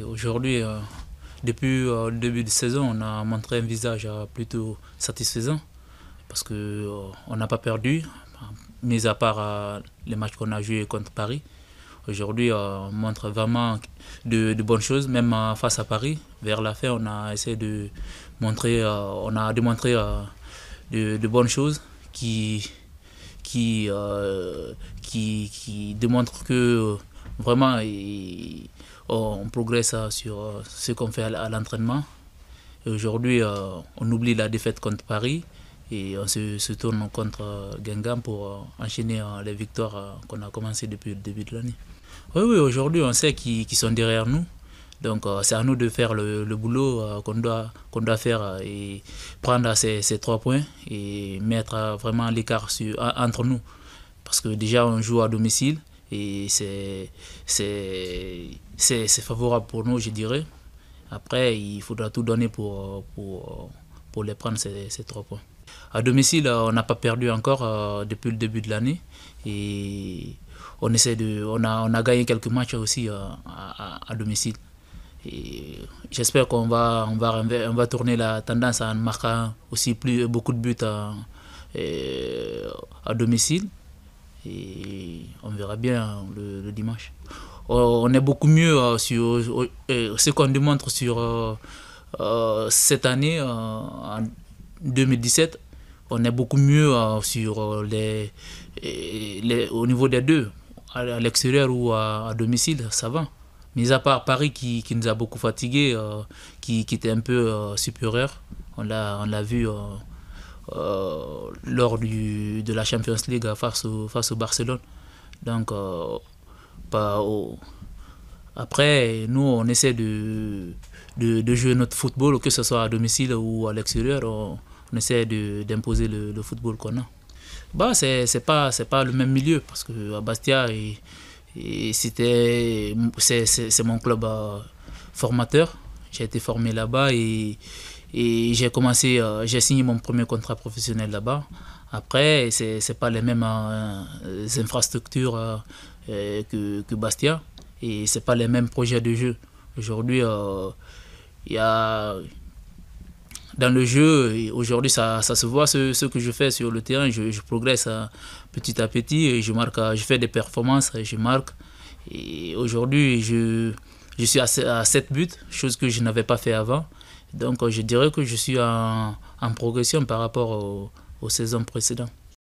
Aujourd'hui, euh, depuis euh, le début de saison, on a montré un visage euh, plutôt satisfaisant parce qu'on n'a pas perdu, mis à part les matchs qu'on a joués contre Paris. Aujourd'hui, on montre vraiment de, bonnes choses, même face à Paris. Vers la fin, on a essayé de montrer, on a démontré de, bonnes choses qui, qui, qui, qui démontrent que Vraiment, oh, on progresse sur euh, ce qu'on fait à l'entraînement. Aujourd'hui, euh, on oublie la défaite contre Paris et on se, tourne contre euh, Guingamp pour enchaîner les victoires qu'on a commencé depuis le début de l'année. Oui, oui, aujourd'hui, on sait qu'ils sont derrière nous. Donc, c'est à nous de faire le, boulot qu'on doit, qu'on doit faire et prendre ces, ces, trois points et mettre vraiment l'écart entre nous. Parce que déjà, on joue à domicile et c'est favorable pour nous, je dirais. Après, il faudra tout donner pour, pour, les prendre, ces, trois points. À domicile, euh, on n'a pas perdu encore euh, depuis le début de l'année. Et on, essaie de, on, a, on a gagné quelques matchs aussi euh, à, à, domicile. J'espère qu'on va, on va, on va tourner la tendance en marquant aussi plus, beaucoup de buts à domicile. Et on verra bien hein, le, dimanche. Oh, on est beaucoup mieux hein, sur euh, ce qu'on démontre sur euh, euh, cette année, en 2017. On est beaucoup mieux hein, sur les, les, au niveau des deux, à l'extérieur ou à, domicile, ça va. Mis à part Paris qui, nous a beaucoup fatigués, qui, qui, était un peu supérieur, on l'a vu euh, lors du, de la Champions League face au, face au Barcelone. Donc, euh, après, nous, on essaie de, de, jouer notre football, que ce soit à domicile ou à l'extérieur. On, essaie d'imposer le, football qu'on a. Bah, c'est pas, pas le même milieu, parce qu'à Bastia, et c'était c'est mon club euh, formateur. J'ai été formé là-bas et et j'ai commencé, euh, j'ai signé mon premier contrat professionnel là-bas. Après, ce n'est pas les mêmes euh, infrastructures euh, que, Bastia et ce pas les mêmes projets de jeu. Aujourd'hui, il y Dans le jeu, aujourd'hui, ça, se voit ce, que je fais sur le terrain. Je, progresse hein, petit à petit. Et je, marque, je fais des performances, et je marque. Et aujourd'hui, je, je suis à, à 7 buts, chose que je n'avais pas fait avant. Donc euh, je dirais que je suis en, progression par rapport aux saisons précédentes.